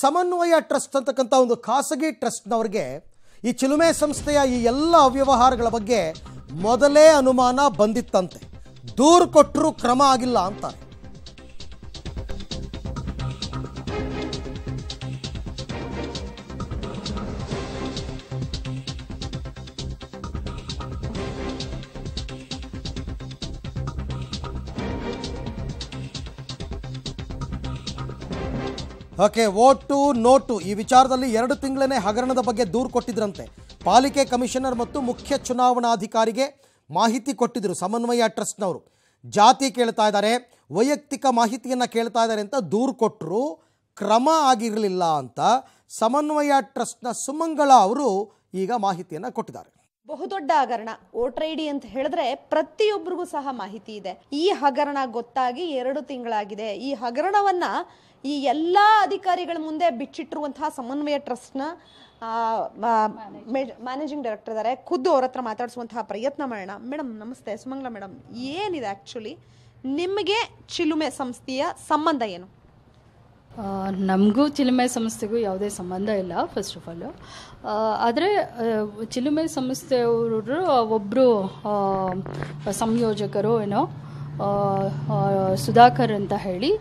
ಸಮನ್ವಯ ಟ್ರಸ್ಟ್ ಅಂತಕ್ಕಂಥ ಒಂದು ಖಾಸಗಿ ಟ್ರಸ್ಟ್ನವ್ರಿಗೆ ಈ ಚಿಲುಮೆ ಸಂಸ್ಥೆಯ ಈ ಎಲ್ಲ ಅವ್ಯವಹಾರಗಳ ಬಗ್ಗೆ ಮೊದಲೇ ಅನುಮಾನ ಬಂದಿತ್ತಂತೆ ದೂರು ಕೊಟ್ಟರೂ ಕ್ರಮ ಆಗಿಲ್ಲ ಅಂತಾರೆ ಓಕೆ ಓಟು ನೋಟು ಈ ವಿಚಾರದಲ್ಲಿ ಎರಡು ತಿಂಗಳೇ ಹಗರಣದ ಬಗ್ಗೆ ದೂರು ಕೊಟ್ಟಿದ್ರಂತೆ ಪಾಲಿಕೆ ಕಮಿಷನರ್ ಮತ್ತು ಮುಖ್ಯ ಚುನಾವಣಾಧಿಕಾರಿಗೆ ಮಾಹಿತಿ ಕೊಟ್ಟಿದ್ದರು ಸಮನ್ವಯ ಟ್ರಸ್ಟ್ನವರು ಜಾತಿ ಕೇಳ್ತಾ ಇದ್ದಾರೆ ವೈಯಕ್ತಿಕ ಮಾಹಿತಿಯನ್ನು ಕೇಳ್ತಾ ಇದ್ದಾರೆ ಅಂತ ದೂರು ಕೊಟ್ಟರು ಕ್ರಮ ಆಗಿರಲಿಲ್ಲ ಅಂತ ಸಮನ್ವಯ ಟ್ರಸ್ಟ್ನ ಸುಮಂಗಳ ಅವರು ಈಗ ಮಾಹಿತಿಯನ್ನು ಕೊಟ್ಟಿದ್ದಾರೆ ಬಹುದೊಡ್ಡ ಹಗರಣ ವೋಟರ್ ಐ ಡಿ ಅಂತ ಹೇಳಿದ್ರೆ ಪ್ರತಿಯೊಬ್ಬರಿಗೂ ಸಹ ಮಾಹಿತಿ ಇದೆ ಈ ಹಗರಣ ಗೊತ್ತಾಗಿ ಎರಡು ತಿಂಗಳಾಗಿದೆ ಈ ಹಗರಣವನ್ನ ಈ ಎಲ್ಲ ಅಧಿಕಾರಿಗಳ ಮುಂದೆ ಬಿಚ್ಚಿಟ್ಟಿರುವಂತಹ ಸಮನ್ವಯ ಟ್ರಸ್ಟ್ನ ಮ್ಯಾನೇಜಿಂಗ್ ಡೈರೆಕ್ಟರ್ ಇದ್ದಾರೆ ಖುದ್ದು ಅವ್ರ ಹತ್ರ ಮಾತಾಡಿಸುವಂತಹ ಪ್ರಯತ್ನ ಮಾಡೋಣ ಮೇಡಮ್ ನಮಸ್ತೆ ಸುಮಂಗ್ಲಾ ಮೇಡಮ್ ಏನಿದೆ ಆ್ಯಕ್ಚುಲಿ ನಿಮಗೆ ಚಿಲುಮೆ ಸಂಸ್ಥೆಯ ಸಂಬಂಧ ಏನು ನಮಗೂ ಚಿಲುಮೆ ಸಂಸ್ಥೆಗೂ ಯಾವುದೇ ಸಂಬಂಧ ಇಲ್ಲ ಫಸ್ಟ್ ಆಫ್ ಆಲು ಆದರೆ ಚಿಲುಮೆ ಸಂಸ್ಥೆಯವರು ಒಬ್ಬರು ಸಂಯೋಜಕರು ಏನೋ ಸುಧಾಕರ್ ಅಂತ ಹೇಳಿ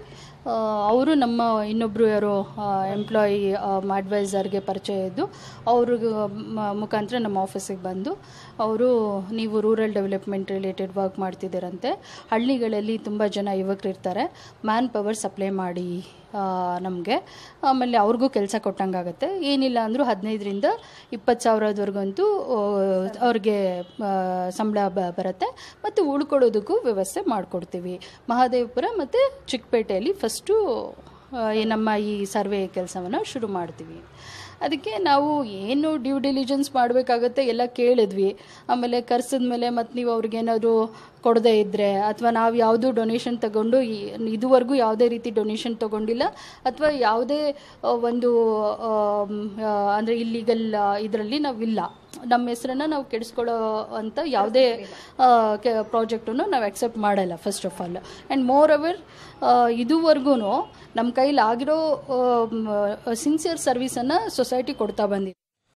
ಅವರು ನಮ್ಮ ಇನ್ನೊಬ್ಬರು ಯಾರೋ ಎಂಪ್ಲಾಯಿ ಅಡ್ವೈಸರ್ಗೆ ಪರಿಚಯ ಇದ್ದು ಅವ್ರಿಗೆ ಮುಖಾಂತರ ನಮ್ಮ ಆಫೀಸಿಗೆ ಬಂದು ಅವರು ನೀವು ರೂರಲ್ ಡೆವಲಪ್ಮೆಂಟ್ ರಿಲೇಟೆಡ್ ವರ್ಕ್ ಮಾಡ್ತಿದ್ದೀರಂತೆ ಹಳ್ಳಿಗಳಲ್ಲಿ ತುಂಬ ಜನ ಯುವಕರು ಇರ್ತಾರೆ ಮ್ಯಾನ್ ಪವರ್ ಸಪ್ಲೈ ಮಾಡಿ ನಮಗೆ ಆಮೇಲೆ ಅವ್ರಿಗೂ ಕೆಲಸ ಕೊಟ್ಟಂಗಾಗತ್ತೆ ಏನಿಲ್ಲ ಅಂದರೂ ಹದಿನೈದರಿಂದ ಇಪ್ಪತ್ತು ಸಾವಿರದವರೆಗಂತೂ ಅವ್ರಿಗೆ ಸಂಬಳ ಬರುತ್ತೆ ಮತ್ತು ಉಳ್ಕೊಳ್ಳೋದಕ್ಕೂ ವ್ಯವಸ್ಥೆ ಮಾಡಿಕೊಡ್ತೀವಿ ಮಹಾದೇವಪುರ ಮತ್ತು ಚಿಕ್ಕಪೇಟೆಯಲ್ಲಿ ಫಸ್ಟ್ ಫಸ್ಟು ನಮ್ಮ ಈ ಸರ್ವೆ ಕೆಲಸವನ್ನು ಶುರು ಮಾಡ್ತೀವಿ ಅದಕ್ಕೆ ನಾವು ಏನು ಡ್ಯೂ ಡಿಲಿಜೆನ್ಸ್ ಮಾಡಬೇಕಾಗತ್ತೆ ಎಲ್ಲ ಕೇಳಿದ್ವಿ ಆಮೇಲೆ ಮೇಲೆ ಮತ್ತು ನೀವು ಅವ್ರಿಗೇನಾದರೂ ಕೊಡದೇ ಇದ್ದರೆ ಅಥವಾ ನಾವು ಯಾವುದೂ ಡೊನೇಷನ್ ತಗೊಂಡು ಇದುವರೆಗೂ ಯಾವುದೇ ರೀತಿ ಡೊನೇಷನ್ ತಗೊಂಡಿಲ್ಲ ಅಥವಾ ಯಾವುದೇ ಒಂದು ಅಂದರೆ ಇಲ್ಲಿಗಲ್ ಇದರಲ್ಲಿ ನಾವಿಲ್ಲ ನಮ್ಮ ಹೆಸರನ್ನು ನಾವು ಕೆಡಿಸ್ಕೊಳ್ಳೋ ಅಂತ ಯಾವುದೇ ಪ್ರಾಜೆಕ್ಟನ್ನು ನಾವು ಅಕ್ಸೆಪ್ಟ್ ಮಾಡಲ್ಲ first of all and moreover ಇದುವರೆಗೂ ನಮ್ಮ ಕೈಲಾಗಿರೋ ಸಿನ್ಸಿಯರ್ ಸರ್ವಿಸನ್ನು ಸೊಸೈಟಿ ಕೊಡ್ತಾ ಬಂದಿದೆ